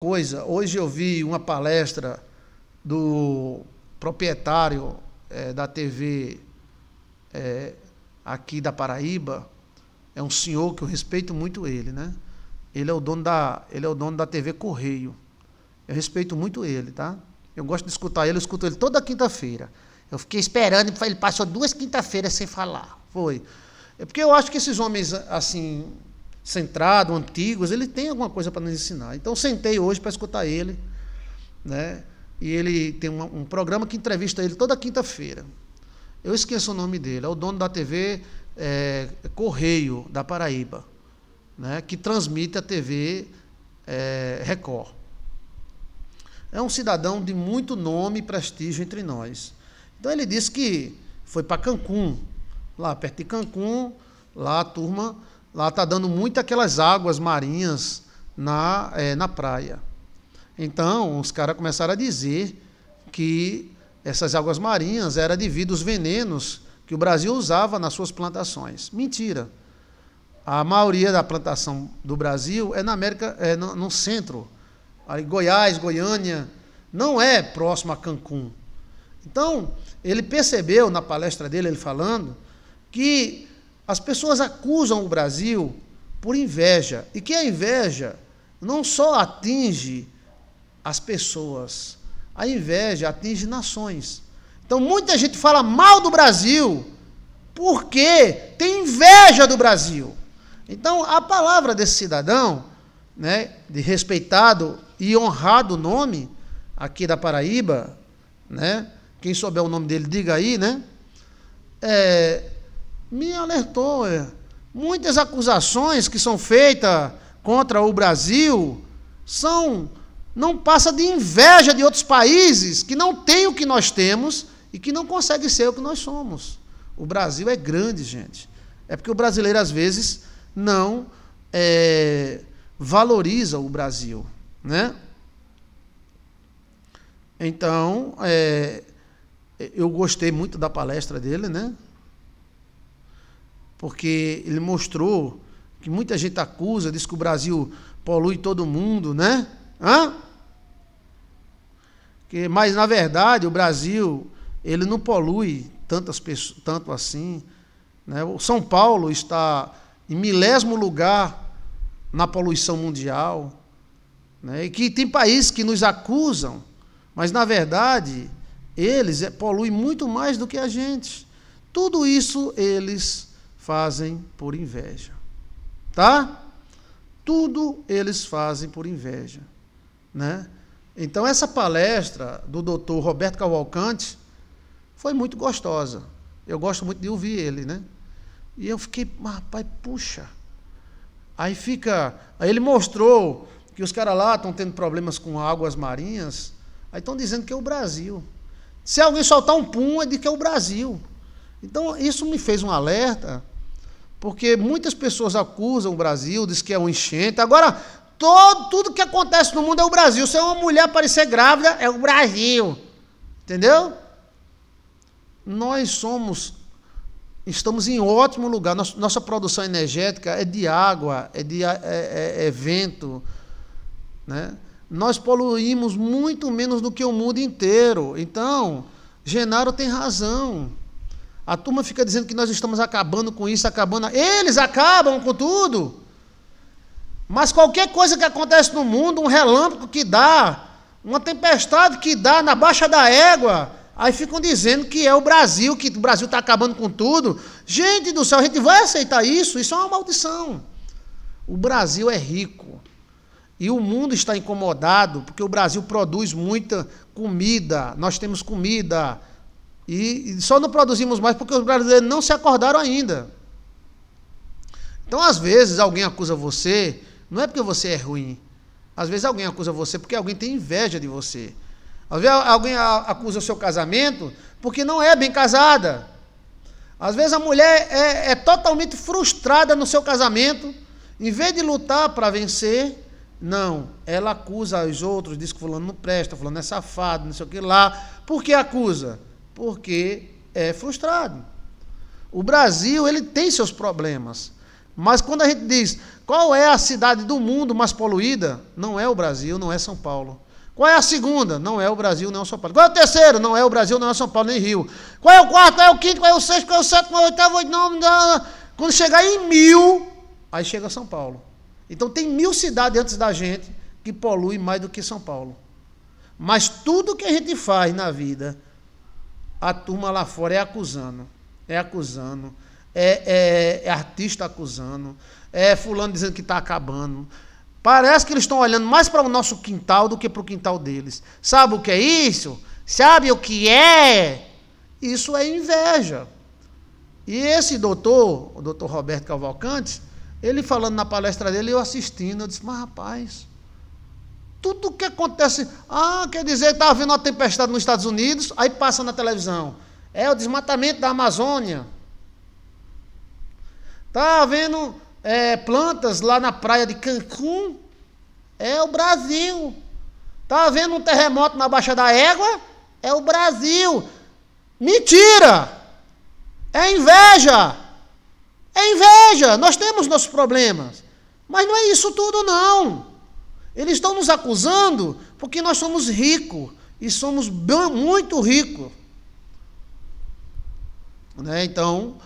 coisa. Hoje eu vi uma palestra do proprietário é, da TV é, aqui da Paraíba. É um senhor que eu respeito muito ele, né? Ele é o dono da, ele é o dono da TV Correio. Eu respeito muito ele, tá? Eu gosto de escutar ele, eu escuto ele toda quinta-feira. Eu fiquei esperando, ele passou duas quinta-feiras sem falar. Foi. É porque eu acho que esses homens, assim, centrado, antigos, ele tem alguma coisa para nos ensinar. Então, sentei hoje para escutar ele, né? E ele tem uma, um programa que entrevista ele toda quinta-feira. Eu esqueço o nome dele, é o dono da TV é, Correio da Paraíba, né? Que transmite a TV é, Record. É um cidadão de muito nome e prestígio entre nós. Então ele disse que foi para Cancún, lá perto de Cancún, lá a turma Lá está dando muito aquelas águas marinhas na, é, na praia. Então, os caras começaram a dizer que essas águas marinhas era devido aos venenos que o Brasil usava nas suas plantações. Mentira. A maioria da plantação do Brasil é na América, é no, no centro. Aí, Goiás, Goiânia, não é próximo a Cancún. Então, ele percebeu na palestra dele, ele falando, que as pessoas acusam o Brasil por inveja, e que a inveja não só atinge as pessoas, a inveja atinge nações. Então muita gente fala mal do Brasil porque tem inveja do Brasil. Então a palavra desse cidadão, né, de respeitado e honrado nome aqui da Paraíba, né, quem souber o nome dele diga aí, né, é, me alertou. É. Muitas acusações que são feitas contra o Brasil são não passa de inveja de outros países que não têm o que nós temos e que não conseguem ser o que nós somos. O Brasil é grande, gente. É porque o brasileiro às vezes não é, valoriza o Brasil, né? Então, é, eu gostei muito da palestra dele, né? porque ele mostrou que muita gente acusa, diz que o Brasil polui todo mundo, né? Hã? Que, mas, na verdade, o Brasil ele não polui tantas pessoas, tanto assim. Né? O São Paulo está em milésimo lugar na poluição mundial. Né? E que tem países que nos acusam, mas, na verdade, eles é, poluem muito mais do que a gente. Tudo isso eles fazem por inveja. Tá? Tudo eles fazem por inveja, né? Então essa palestra do doutor Roberto Cavalcante foi muito gostosa. Eu gosto muito de ouvir ele, né? E eu fiquei, rapaz, puxa. Aí fica, aí ele mostrou que os caras lá estão tendo problemas com águas marinhas, aí estão dizendo que é o Brasil. Se alguém soltar um pum, é de que é o Brasil. Então, isso me fez um alerta porque muitas pessoas acusam o Brasil, diz que é um enchente. Agora, todo, tudo que acontece no mundo é o Brasil. Se é uma mulher aparecer grávida, é o Brasil. Entendeu? Nós somos, estamos em ótimo lugar. Nossa, nossa produção energética é de água, é de é, é, é, é vento. Né? Nós poluímos muito menos do que o mundo inteiro. Então, Genaro tem razão. A turma fica dizendo que nós estamos acabando com isso, acabando. Eles acabam com tudo. Mas qualquer coisa que acontece no mundo, um relâmpago que dá, uma tempestade que dá na baixa da égua, aí ficam dizendo que é o Brasil, que o Brasil está acabando com tudo. Gente do céu, a gente vai aceitar isso? Isso é uma maldição. O Brasil é rico. E o mundo está incomodado porque o Brasil produz muita comida. Nós temos comida, e só não produzimos mais porque os brasileiros não se acordaram ainda. Então, às vezes, alguém acusa você, não é porque você é ruim. Às vezes, alguém acusa você porque alguém tem inveja de você. Às vezes, alguém acusa o seu casamento porque não é bem casada. Às vezes, a mulher é, é totalmente frustrada no seu casamento. Em vez de lutar para vencer, não, ela acusa os outros, diz que fulano não presta, fulano é safado, não sei o que lá. Por que acusa? porque é frustrado. O Brasil, ele tem seus problemas. Mas quando a gente diz qual é a cidade do mundo mais poluída, não é o Brasil, não é São Paulo. Qual é a segunda? Não é o Brasil, não é São Paulo. Qual é o terceiro? Não é o Brasil, não é São Paulo, nem Rio. Qual é o quarto? Qual é o quinto? Qual é o sexto? Qual é o sétimo? Qual é o oitavo? Não, não, não. Quando chegar em mil, aí chega São Paulo. Então tem mil cidades antes da gente que poluem mais do que São Paulo. Mas tudo que a gente faz na vida a turma lá fora é acusando, é acusando, é, é, é artista acusando, é fulano dizendo que está acabando. Parece que eles estão olhando mais para o nosso quintal do que para o quintal deles. Sabe o que é isso? Sabe o que é? Isso é inveja. E esse doutor, o doutor Roberto Cavalcante, ele falando na palestra dele, eu assistindo, eu disse, mas rapaz, tudo o que acontece. Ah, quer dizer, estava tá havendo uma tempestade nos Estados Unidos, aí passa na televisão. É o desmatamento da Amazônia. Está havendo é, plantas lá na praia de Cancún. É o Brasil. Está havendo um terremoto na Baixa da Égua. É o Brasil. Mentira! É inveja! É inveja! Nós temos nossos problemas. Mas não é isso tudo, não. Eles estão nos acusando porque nós somos ricos e somos bem, muito ricos. Né? Então,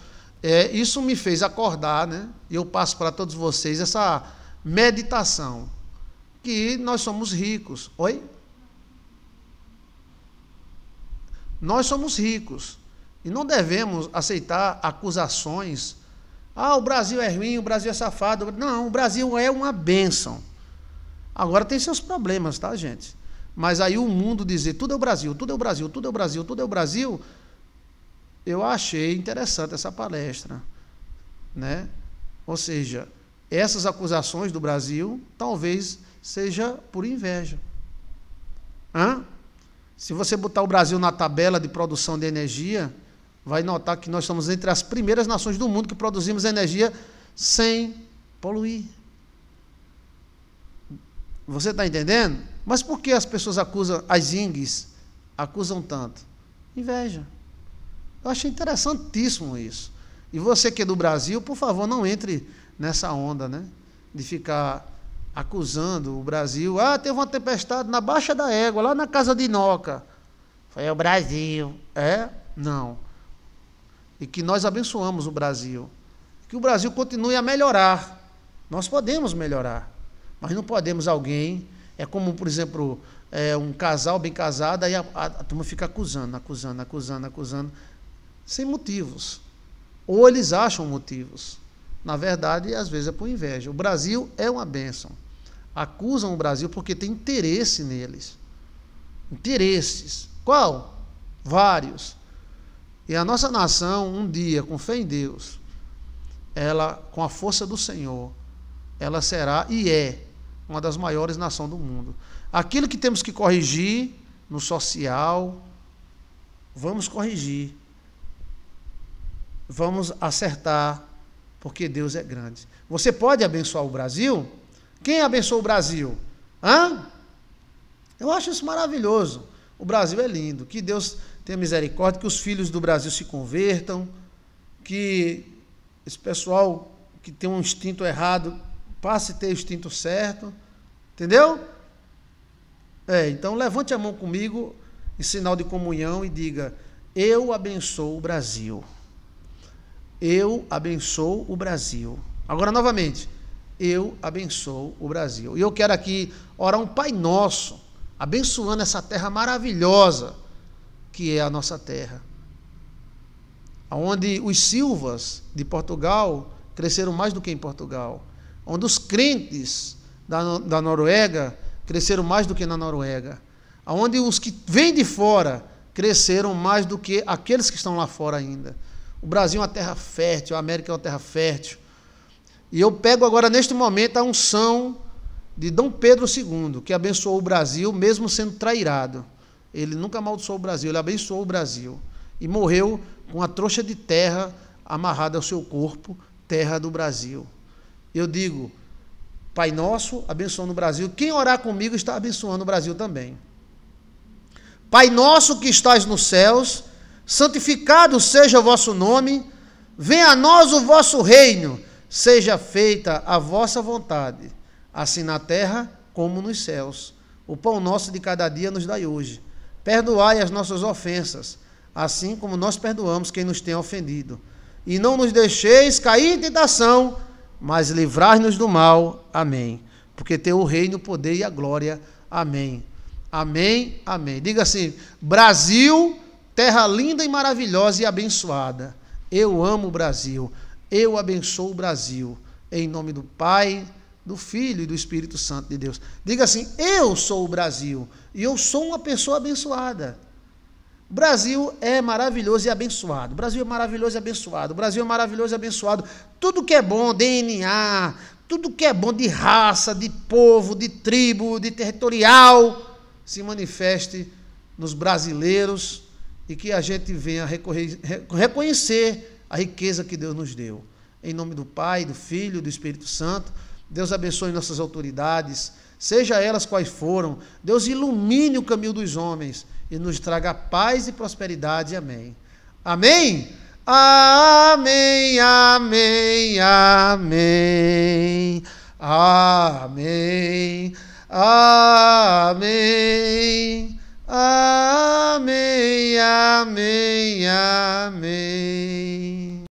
é, isso me fez acordar, né? e eu passo para todos vocês essa meditação: que nós somos ricos. Oi? Nós somos ricos e não devemos aceitar acusações. Ah, o Brasil é ruim, o Brasil é safado. Não, o Brasil é uma bênção. Agora tem seus problemas, tá, gente? Mas aí o mundo dizer tudo é o Brasil, tudo é o Brasil, tudo é o Brasil, tudo é o Brasil, eu achei interessante essa palestra, né? Ou seja, essas acusações do Brasil talvez seja por inveja. Hã? Se você botar o Brasil na tabela de produção de energia, vai notar que nós estamos entre as primeiras nações do mundo que produzimos energia sem poluir. Você está entendendo? Mas por que as pessoas acusam, as ingues, acusam tanto? Inveja. Eu acho interessantíssimo isso. E você que é do Brasil, por favor, não entre nessa onda, né? De ficar acusando o Brasil. Ah, teve uma tempestade na Baixa da Égua, lá na casa de Noca. Foi o Brasil. É? Não. E que nós abençoamos o Brasil. Que o Brasil continue a melhorar. Nós podemos melhorar. Mas não podemos alguém, é como, por exemplo, é, um casal bem casado, aí a, a, a turma fica acusando, acusando, acusando, acusando, sem motivos. Ou eles acham motivos. Na verdade, às vezes é por inveja. O Brasil é uma bênção. Acusam o Brasil porque tem interesse neles. Interesses. Qual? Vários. E a nossa nação, um dia, com fé em Deus, ela, com a força do Senhor, ela será e é uma das maiores nações do mundo. Aquilo que temos que corrigir no social, vamos corrigir. Vamos acertar, porque Deus é grande. Você pode abençoar o Brasil? Quem abençoa o Brasil? Hã? Eu acho isso maravilhoso. O Brasil é lindo. Que Deus tenha misericórdia, que os filhos do Brasil se convertam, que esse pessoal que tem um instinto errado passe a ter o instinto certo. Entendeu? É, então levante a mão comigo em sinal de comunhão e diga: Eu abençoo o Brasil. Eu abençoo o Brasil. Agora novamente, eu abençoo o Brasil. E eu quero aqui orar um Pai Nosso, abençoando essa terra maravilhosa que é a nossa terra. Onde os Silvas de Portugal cresceram mais do que em Portugal. Onde os crentes da, da Noruega cresceram mais do que na Noruega. Onde os que vêm de fora cresceram mais do que aqueles que estão lá fora ainda. O Brasil é uma terra fértil, a América é uma terra fértil. E eu pego agora, neste momento, a unção de Dom Pedro II, que abençoou o Brasil, mesmo sendo trairado. Ele nunca amaldiçoou o Brasil, ele abençoou o Brasil. E morreu com a trouxa de terra amarrada ao seu corpo, terra do Brasil. Eu digo, Pai Nosso, abençoando o Brasil. Quem orar comigo está abençoando o Brasil também. Pai Nosso que estás nos céus, santificado seja o vosso nome, venha a nós o vosso reino, seja feita a vossa vontade, assim na terra como nos céus. O pão nosso de cada dia nos dai hoje. Perdoai as nossas ofensas, assim como nós perdoamos quem nos tem ofendido. E não nos deixeis cair em tentação, mas livrai-nos do mal. Amém. Porque tem o reino, o poder e a glória. Amém. Amém, amém. Diga assim: Brasil, terra linda e maravilhosa e abençoada. Eu amo o Brasil. Eu abençoo o Brasil. Em nome do Pai, do Filho e do Espírito Santo de Deus. Diga assim: Eu sou o Brasil e eu sou uma pessoa abençoada. Brasil é maravilhoso e abençoado. Brasil é maravilhoso e abençoado. Brasil é maravilhoso e abençoado. Tudo que é bom, DNA, tudo que é bom de raça, de povo, de tribo, de territorial, se manifeste nos brasileiros e que a gente venha recorrer, reconhecer a riqueza que Deus nos deu. Em nome do Pai, do Filho, do Espírito Santo, Deus abençoe nossas autoridades seja elas quais foram. Deus ilumine o caminho dos homens e nos traga paz e prosperidade. Amém. Amém. Amém, amém, amém. Amém. Amém. Amém, amém, amém.